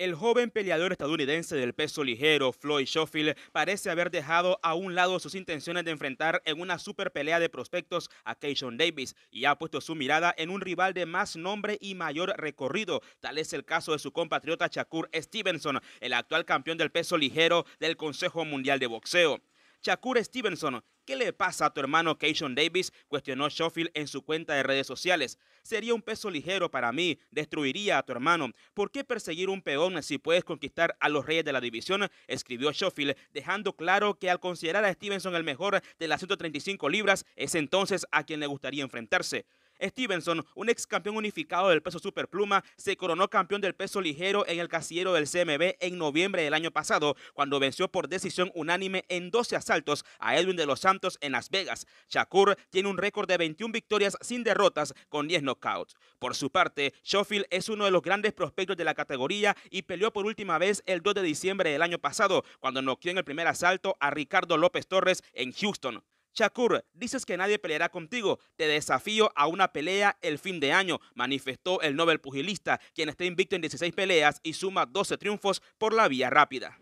El joven peleador estadounidense del peso ligero, Floyd Schofield, parece haber dejado a un lado sus intenciones de enfrentar en una super pelea de prospectos a Keishon Davis y ha puesto su mirada en un rival de más nombre y mayor recorrido. Tal es el caso de su compatriota Shakur Stevenson, el actual campeón del peso ligero del Consejo Mundial de Boxeo. Shakur Stevenson, ¿qué le pasa a tu hermano Cation Davis? Cuestionó Schofield en su cuenta de redes sociales. Sería un peso ligero para mí, destruiría a tu hermano. ¿Por qué perseguir un peón si puedes conquistar a los reyes de la división? Escribió Schofield, dejando claro que al considerar a Stevenson el mejor de las 135 libras, es entonces a quien le gustaría enfrentarse. Stevenson, un ex campeón unificado del peso superpluma, se coronó campeón del peso ligero en el casillero del CMB en noviembre del año pasado, cuando venció por decisión unánime en 12 asaltos a Edwin de los Santos en Las Vegas. Shakur tiene un récord de 21 victorias sin derrotas con 10 knockouts. Por su parte, Schofield es uno de los grandes prospectos de la categoría y peleó por última vez el 2 de diciembre del año pasado, cuando noqueó en el primer asalto a Ricardo López Torres en Houston. Shakur, dices que nadie peleará contigo. Te desafío a una pelea el fin de año, manifestó el Nobel pugilista, quien está invicto en 16 peleas y suma 12 triunfos por la vía rápida.